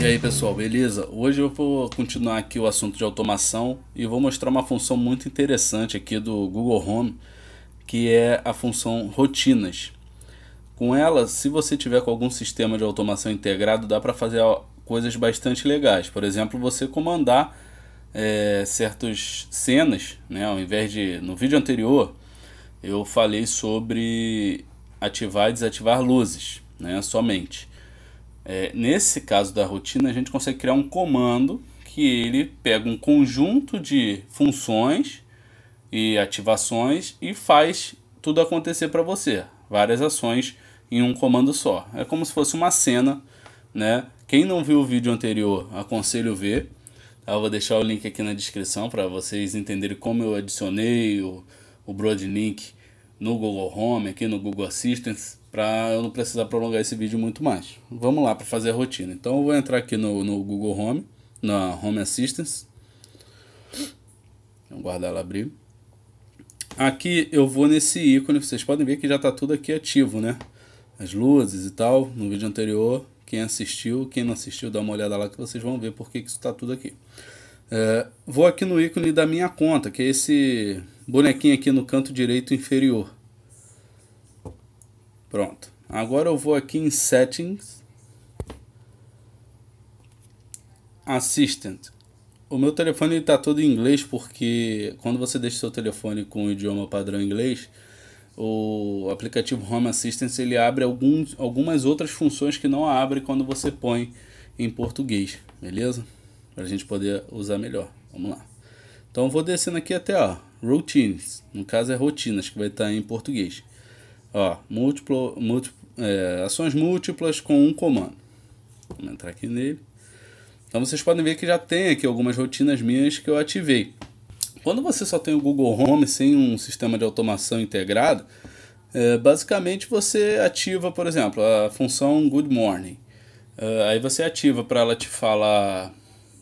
E aí pessoal, beleza? Hoje eu vou continuar aqui o assunto de automação e vou mostrar uma função muito interessante aqui do Google Home, que é a função rotinas. Com ela, se você tiver com algum sistema de automação integrado, dá para fazer coisas bastante legais. Por exemplo, você comandar é, certas cenas, né? Ao invés de no vídeo anterior eu falei sobre ativar e desativar luzes, né? Somente. É, nesse caso da rotina a gente consegue criar um comando que ele pega um conjunto de funções e ativações e faz tudo acontecer para você, várias ações em um comando só. É como se fosse uma cena, né? Quem não viu o vídeo anterior, aconselho ver eu vou deixar o link aqui na descrição para vocês entenderem como eu adicionei o, o Broadlink no Google Home, aqui no Google Assistance, para eu não precisar prolongar esse vídeo muito mais. Vamos lá para fazer a rotina. Então eu vou entrar aqui no, no Google Home, na Home Assistance. Vou guardar ela abrir. Aqui eu vou nesse ícone, vocês podem ver que já está tudo aqui ativo, né? As luzes e tal, no vídeo anterior quem assistiu, quem não assistiu, dá uma olhada lá que vocês vão ver por que isso está tudo aqui. É, vou aqui no ícone da minha conta, que é esse bonequinho aqui no canto direito inferior. Pronto. Agora eu vou aqui em Settings. Assistant. O meu telefone está todo em inglês porque quando você deixa seu telefone com o idioma padrão inglês, o aplicativo Home Assistance ele abre alguns, algumas outras funções que não abre quando você põe em português, beleza? Para a gente poder usar melhor. Vamos lá. Então vou descendo aqui até ó, routines, no caso é rotinas que vai estar em português. Ó, múltiplo, múltiplo, é, ações múltiplas com um comando. Vamos entrar aqui nele. Então vocês podem ver que já tem aqui algumas rotinas minhas que eu ativei. Quando você só tem o Google Home sem um sistema de automação integrado, é, basicamente você ativa, por exemplo, a função Good Morning. Uh, aí você ativa para ela te falar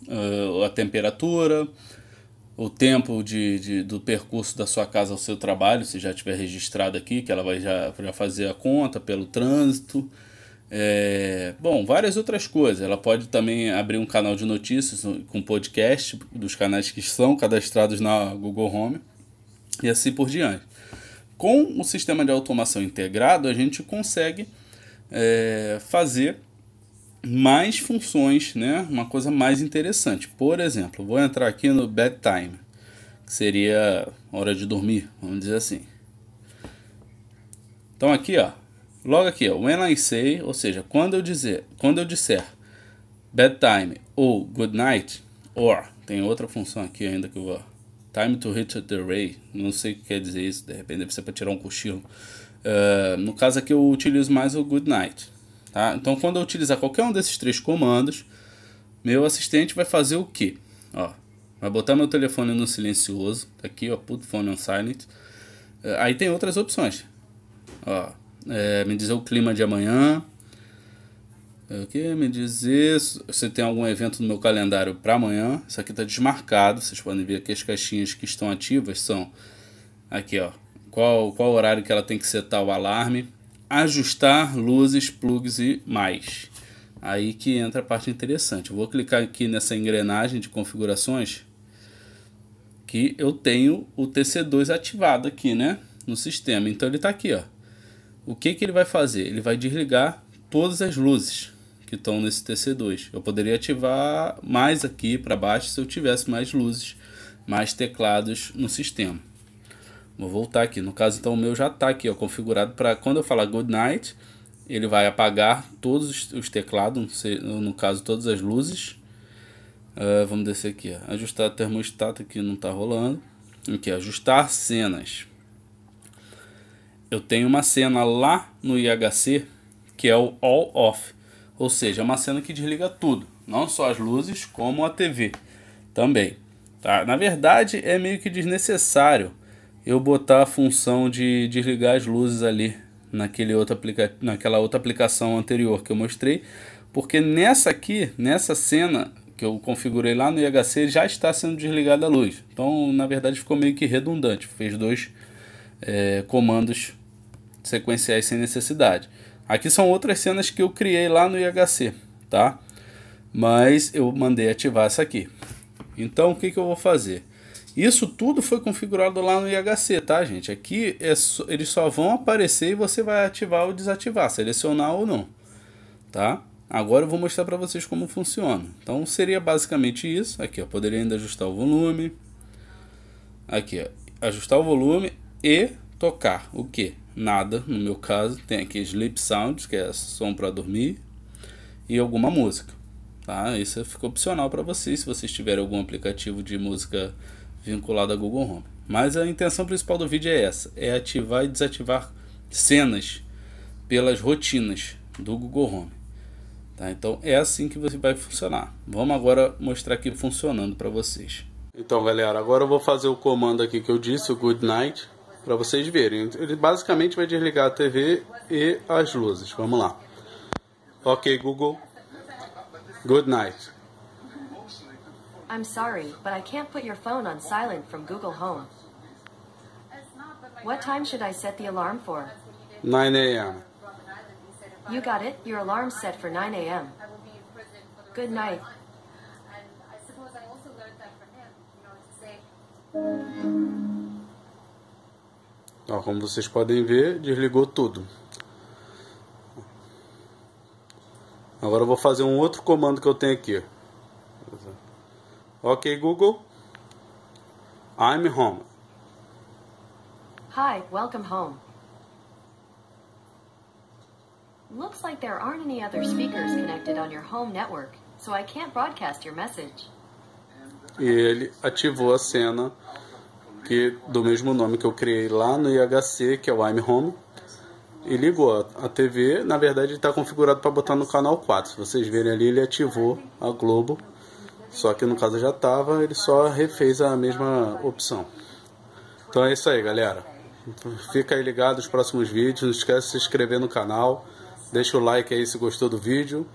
uh, a temperatura, o tempo de, de, do percurso da sua casa ao seu trabalho, se já tiver registrado aqui, que ela vai já, já fazer a conta pelo trânsito. É, bom, várias outras coisas. Ela pode também abrir um canal de notícias com podcast dos canais que são cadastrados na Google Home e assim por diante. Com o sistema de automação integrado, a gente consegue é, fazer mais funções, né? uma coisa mais interessante. Por exemplo, vou entrar aqui no bedtime, que seria hora de dormir, vamos dizer assim. Então aqui, ó, Logo aqui, ó, when I say, ou seja, quando eu dizer, quando eu disser bedtime ou good night, or, tem outra função aqui ainda que eu vou time to hit the ray, não sei o que quer dizer isso, de repente deve ser para tirar um cochilo. Uh, no caso aqui eu utilizo mais o good night, tá? Então quando eu utilizar qualquer um desses três comandos, meu assistente vai fazer o que? Ó, vai botar meu telefone no silencioso, tá aqui ó, put phone on silent. Uh, aí tem outras opções, ó é, me dizer o clima de amanhã. É, que me dizer se tem algum evento no meu calendário para amanhã. Isso aqui está desmarcado. Vocês podem ver que as caixinhas que estão ativas são aqui, ó. Qual, qual horário que ela tem que setar o alarme? Ajustar luzes, plugs e mais. Aí que entra a parte interessante. Eu vou clicar aqui nessa engrenagem de configurações que eu tenho o TC2 ativado aqui, né, no sistema. Então ele está aqui, ó o que, que ele vai fazer? Ele vai desligar todas as luzes que estão nesse TC2. Eu poderia ativar mais aqui para baixo se eu tivesse mais luzes, mais teclados no sistema. Vou voltar aqui. No caso, então, o meu já está aqui ó, configurado para quando eu falar good night, ele vai apagar todos os teclados, no caso, todas as luzes. Uh, vamos descer aqui. Ó. Ajustar termostato que não está rolando. Aqui, ajustar cenas eu tenho uma cena lá no IHC que é o all off, ou seja, é uma cena que desliga tudo, não só as luzes como a TV também. Tá? Na verdade, é meio que desnecessário eu botar a função de desligar as luzes ali naquele outro aplica naquela outra aplicação anterior que eu mostrei, porque nessa aqui, nessa cena que eu configurei lá no IHC, já está sendo desligada a luz. Então, na verdade, ficou meio que redundante. Fez dois é, comandos sequenciais sem necessidade. Aqui são outras cenas que eu criei lá no IHC, tá? Mas eu mandei ativar essa aqui. Então, o que, que eu vou fazer? Isso tudo foi configurado lá no IHC, tá, gente? Aqui é eles só vão aparecer e você vai ativar ou desativar, selecionar ou não, tá? Agora eu vou mostrar para vocês como funciona. Então, seria basicamente isso. Aqui, ó, poderia ainda ajustar o volume. Aqui, ó, ajustar o volume e tocar o que? nada, no meu caso, tem aqui sleep sounds, que é som para dormir, e alguma música, tá? Isso fica opcional para vocês, se vocês tiverem algum aplicativo de música vinculado a Google Home. Mas a intenção principal do vídeo é essa, é ativar e desativar cenas pelas rotinas do Google Home. Tá? Então é assim que você vai funcionar. Vamos agora mostrar aqui funcionando para vocês. Então galera, agora eu vou fazer o comando aqui que eu disse, o good night para vocês verem. Ele basicamente vai desligar a TV e as luzes. Vamos lá. Ok, Google. Good night. I'm sorry, but I can't put your phone on silent from Google Home. What time should I set the alarm for? 9 a.m. You got it. Your alarm's set for 9 a.m. Good night. And learned that him, you know, to say. Ó, como vocês podem ver, desligou tudo. Agora eu vou fazer um outro comando que eu tenho aqui. Ok, Google. I'm home. Hi, welcome home. Looks like there aren't any other speakers connected on your home network, so I can't broadcast your message. E ele ativou a cena que do mesmo nome que eu criei lá no IHC, que é o I'm Home, e ligou a TV. Na verdade, está configurado para botar no canal 4. Se vocês verem ali, ele ativou a Globo, só que no caso já estava, ele só refez a mesma opção. Então é isso aí, galera. Fica aí ligado nos próximos vídeos. Não esquece de se inscrever no canal. Deixa o like aí se gostou do vídeo.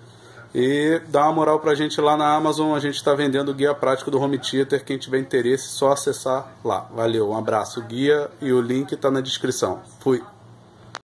E dá uma moral pra gente lá na Amazon, a gente está vendendo o guia prático do Home Theater, quem tiver interesse, é só acessar lá. Valeu, um abraço, guia e o link está na descrição. Fui.